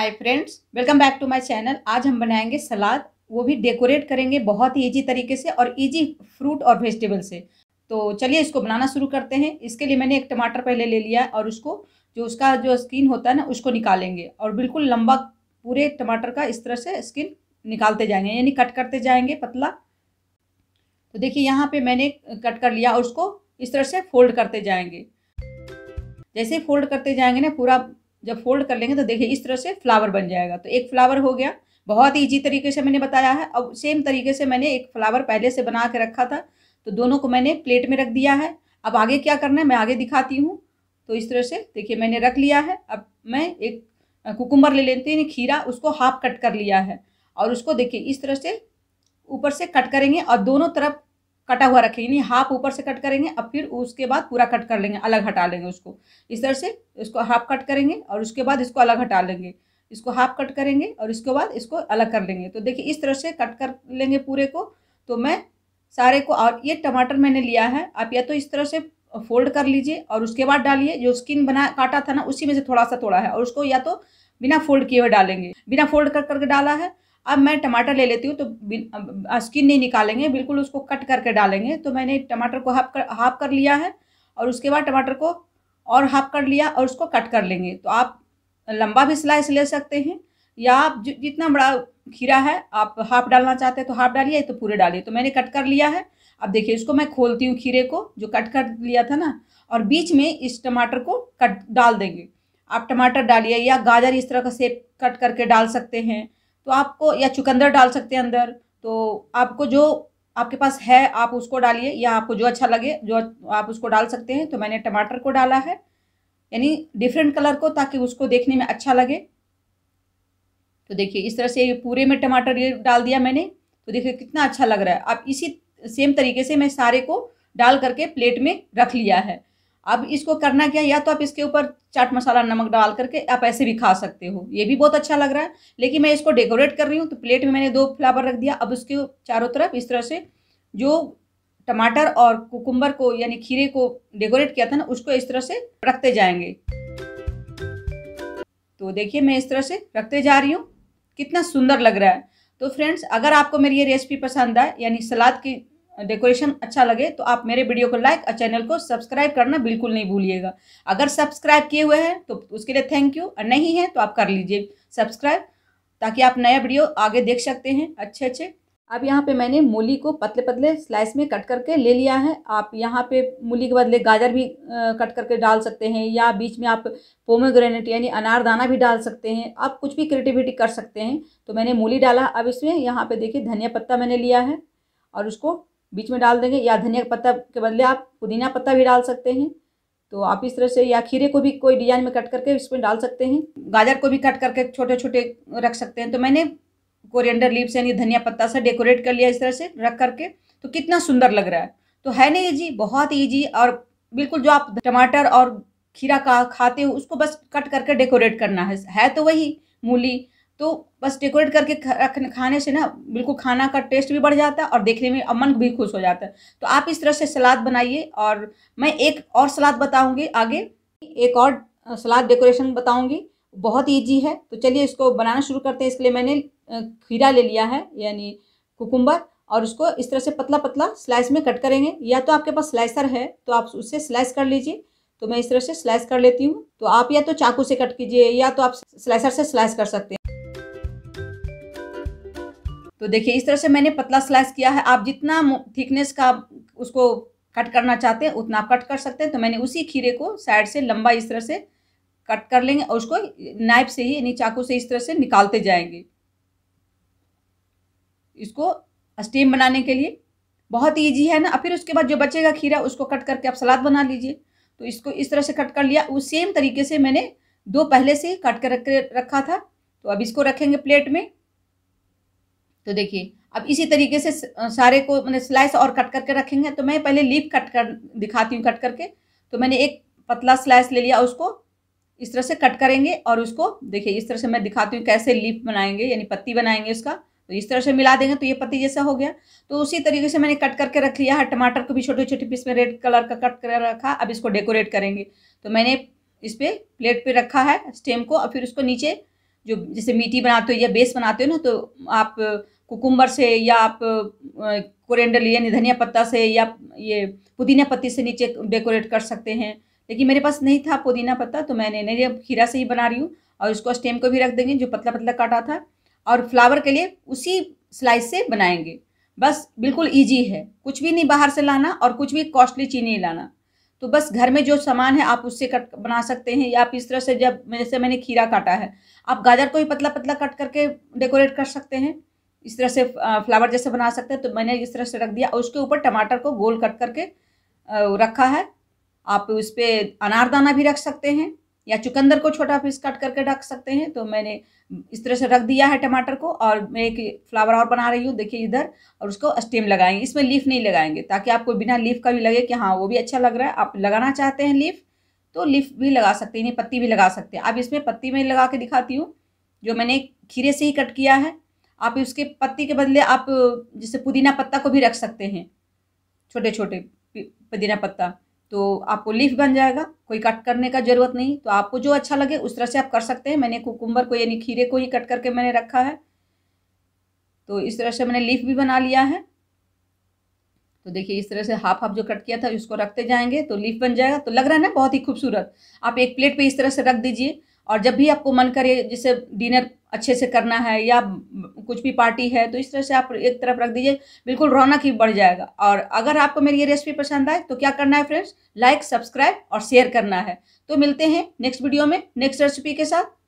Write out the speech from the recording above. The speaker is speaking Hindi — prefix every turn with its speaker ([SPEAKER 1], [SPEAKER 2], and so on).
[SPEAKER 1] hi friends welcome back to my channel आज हम बनाएंगे सलाद वो भी डेकोरेट करेंगे बहुत ही ईजी तरीके से और इजी फ्रूट और वेजिटेबल से तो चलिए इसको बनाना शुरू करते हैं इसके लिए मैंने एक टमाटर पहले ले लिया और उसको जो उसका जो स्किन होता है ना उसको निकालेंगे और बिल्कुल लंबा पूरे टमाटर का इस तरह से स्किन निकालते जाएंगे यानी कट करते जाएंगे पतला तो देखिए यहाँ पर मैंने कट कर लिया और उसको इस तरह से फोल्ड करते जाएंगे जैसे फोल्ड करते जाएंगे ना पूरा जब फोल्ड कर लेंगे तो देखिए इस तरह से फ्लावर बन जाएगा तो एक फ्लावर हो गया बहुत ईजी तरीके से मैंने बताया है अब सेम तरीके से मैंने एक फ्लावर पहले से बना के रखा था तो दोनों को मैंने प्लेट में रख दिया है अब आगे क्या करना है मैं आगे दिखाती हूँ तो इस तरह से देखिए मैंने रख लिया है अब मैं एक कुकुम्बर ले लेते हैं खीरा उसको हाफ कट कर लिया है और उसको देखिए इस तरह से ऊपर से कट करेंगे और दोनों तरफ कटा हुआ रखेंगे यानी हाफ ऊपर से कट करेंगे अब फिर उसके बाद पूरा कट कर लेंगे अलग हटा लेंगे उसको इस तरह से इसको हाफ कट करेंगे और उसके बाद इसको अलग हटा लेंगे इसको हाफ कट करेंगे और इसके बाद इसको अलग कर लेंगे तो देखिए इस तरह से कट कर लेंगे पूरे को तो मैं सारे को और ये टमाटर मैंने लिया है आप या तो इस तरह से फोल्ड कर लीजिए और उसके बाद डालिए जो स्किन बना काटा था ना उसी में से थोड़ा सा थोड़ा है और उसको या तो बिना फोल्ड किए हुए डालेंगे बिना फोल्ड कर करके डाला है अब मैं टमाटर ले लेती हूँ तो स्किन नहीं निकालेंगे बिल्कुल उसको कट करके डालेंगे तो मैंने टमाटर को हाफ कर हाफ कर लिया है और उसके बाद टमाटर को और हाफ कर लिया और उसको कट कर लेंगे तो आप लंबा भी स्लाइस ले सकते हैं या आप जितना बड़ा खीरा है आप हाफ डालना चाहते हैं तो हाफ डालिए तो पूरे डालिए तो मैंने कट कर लिया है अब देखिए इसको मैं खोलती हूँ खीरे को जो कट कर लिया था ना और बीच में इस टमाटर को कट डाल देंगे आप टमाटर डालिए या गाजर इस तरह का सेप कट करके डाल सकते हैं तो आपको या चुकंदर डाल सकते हैं अंदर तो आपको जो आपके पास है आप उसको डालिए या आपको जो अच्छा लगे जो आप उसको डाल सकते हैं तो मैंने टमाटर को डाला है यानी डिफरेंट कलर को ताकि उसको देखने में अच्छा लगे तो देखिए इस तरह से पूरे में टमाटर ये डाल दिया मैंने तो देखिए कितना अच्छा लग रहा है आप इसी सेम तरीके से मैं सारे को डाल करके प्लेट में रख लिया है अब इसको करना क्या या तो आप इसके ऊपर चाट मसाला नमक डाल करके आप ऐसे भी खा सकते हो ये भी बहुत अच्छा लग रहा है लेकिन मैं इसको डेकोरेट कर रही हूँ तो प्लेट में मैंने दो फ्लावर रख दिया अब उसके चारों तरफ इस तरह से जो टमाटर और कुकुम्बर को यानी खीरे को डेकोरेट किया था ना उसको इस तरह से रखते जाएंगे तो देखिए मैं इस तरह से रखते जा रही हूँ कितना सुंदर लग रहा है तो फ्रेंड्स अगर आपको मेरी ये रेसिपी पसंद आए यानी सलाद की डेकोरेशन अच्छा लगे तो आप मेरे वीडियो को लाइक और चैनल को सब्सक्राइब करना बिल्कुल नहीं भूलिएगा अगर सब्सक्राइब किए हुए हैं तो उसके लिए थैंक यू और नहीं है तो आप कर लीजिए सब्सक्राइब ताकि आप नया वीडियो आगे देख सकते हैं अच्छे अच्छे अब यहाँ पे मैंने मूली को पतले पतले स्लाइस में कट करके ले लिया है आप यहाँ पे मूली के बदले गाजर भी कट करके डाल सकते हैं या बीच में आप पोमोग्रेनेट यानी अनारदाना भी डाल सकते हैं आप कुछ भी क्रिएटिविटी कर सकते हैं तो मैंने मूली डाला अब इसमें यहाँ पे देखिए धनिया पत्ता मैंने लिया है और उसको बीच में डाल देंगे या धनिया का पत्ता के बदले आप पुदीना पत्ता भी डाल सकते हैं तो आप इस तरह से या खीरे को भी कोई डिजाइन में कट करके इसमें डाल सकते हैं गाजर को भी कट करके छोटे छोटे रख सकते हैं तो मैंने कोरिएंडर लीव्स यानी धनिया पत्ता से डेकोरेट कर लिया इस तरह से रख करके तो कितना सुंदर लग रहा है तो है ना ईजी बहुत ईजी और बिल्कुल जो आप टमाटर और खीरा का खाते हो उसको बस कट करके डेकोरेट करना है है तो वही मूली तो बस डेकोरेट करके खाने से ना बिल्कुल खाना का टेस्ट भी बढ़ जाता है और देखने में मन भी खुश हो जाता है तो आप इस तरह से सलाद बनाइए और मैं एक और सलाद बताऊंगी आगे एक और सलाद डेकोरेशन बताऊंगी बहुत ईजी है तो चलिए इसको बनाना शुरू करते हैं इसके लिए मैंने खीरा ले लिया है यानी कुकुम्बर और उसको इस तरह से पतला पतला स्लाइस में कट करेंगे या तो आपके पास स्लाइसर है तो आप उससे स्लाइस कर लीजिए तो मैं इस तरह से स्लाइस कर लेती हूँ तो आप या तो चाकू से कट कीजिए या तो आप स्लाइसर से स्लाइस कर सकते हैं तो देखिए इस तरह से मैंने पतला स्लाइस किया है आप जितना थिकनेस का उसको कट करना चाहते हैं उतना आप कट कर सकते हैं तो मैंने उसी खीरे को साइड से लंबा इस तरह से कट कर लेंगे और उसको नाइफ से ही यानी चाकू से इस तरह से निकालते जाएंगे इसको स्टीम बनाने के लिए बहुत ईजी है ना फिर उसके बाद जो बचेगा खीरा उसको कट करके आप सलाद बना लीजिए तो इसको इस तरह से कट कर लिया उस सेम तरीके से मैंने दो पहले से कट कर रख रखा था तो अब इसको रखेंगे प्लेट में तो देखिए अब इसी तरीके से सारे को मैंने स्लाइस और कट करके रखेंगे तो मैं पहले लीफ कट कर दिखाती हूँ कट करके तो मैंने एक पतला स्लाइस ले लिया उसको इस तरह से कट करेंगे और उसको देखिए इस तरह से मैं दिखाती हूँ कैसे लीफ बनाएंगे यानी पत्ती बनाएंगे उसका तो इस तरह से मिला देंगे तो ये पत्ती जैसा हो गया तो उसी तरीके से मैंने कट करके रख लिया है टमाटर को भी छोटे छोटे पीस में रेड कलर का कट कर रखा अब इसको डेकोरेट करेंगे तो मैंने इस पर प्लेट पर रखा है स्टेम को और फिर उसको नीचे जो जैसे मीठी बनाते हो या बेस बनाते हो ना तो आप कुकुम्बर से या आप कोरेंडल यानी धनिया पत्ता से या ये पुदीना पत्ती से नीचे डेकोरेट कर सकते हैं लेकिन मेरे पास नहीं था पुदीना पत्ता तो मैंने नहीं खीरा से ही बना रही हूँ और इसको स्टेम को भी रख देंगे जो पतला पतला काटा था और फ्लावर के लिए उसी स्लाइस से बनाएंगे बस बिल्कुल ईजी है कुछ भी नहीं बाहर से लाना और कुछ भी कॉस्टली चीनी नहीं लाना तो बस घर में जो सामान है आप उससे कट बना सकते हैं या आप इस तरह से जब जैसे मैंने खीरा काटा है आप गाजर को भी पतला पतला कट करके डेकोरेट कर सकते हैं इस तरह से फ्लावर जैसे बना सकते हैं तो मैंने इस तरह से रख दिया और उसके ऊपर टमाटर को गोल कट करके रखा है आप उस पर अनारदाना भी रख सकते हैं या चुकंदर को छोटा पीस कट करके रख सकते हैं तो मैंने इस तरह से रख दिया है टमाटर को और मैं एक फ्लावर और बना रही हूँ देखिए इधर और उसको स्टेम लगाएंगे इसमें लीफ नहीं लगाएंगे ताकि आपको बिना लीफ का भी लगे कि हाँ वो भी अच्छा लग रहा है आप लगाना चाहते हैं लीफ तो लीफ भी लगा सकते हैं पत्ती भी लगा सकते हैं अब इसमें पत्ती में लगा के दिखाती हूँ जो मैंने खीरे से ही कट किया है आप उसके पत्ती के बदले आप जैसे पुदीना पत्ता को भी रख सकते हैं छोटे छोटे पुदीना पत्ता तो आपको लीफ बन जाएगा कोई कट करने का ज़रूरत नहीं तो आपको जो अच्छा लगे उस तरह से आप कर सकते हैं मैंने कुकुम्बर को यानी खीरे को ही कट करके मैंने रखा है तो इस तरह से मैंने लीफ भी बना लिया है तो देखिए इस तरह से हाफ हाफ जो कट किया था उसको रखते जाएंगे तो लीफ बन जाएगा तो लग रहा है ना बहुत ही खूबसूरत आप एक प्लेट पे इस तरह से रख दीजिए और जब भी आपको मन करे जैसे डिनर अच्छे से करना है या कुछ भी पार्टी है तो इस तरह से आप एक तरफ रख दीजिए बिल्कुल रौनक ही बढ़ जाएगा और अगर आपको मेरी ये रेसिपी पसंद आए तो क्या करना है फ्रेंड्स लाइक सब्सक्राइब और शेयर करना है तो मिलते हैं नेक्स्ट वीडियो में नेक्स्ट रेसिपी के साथ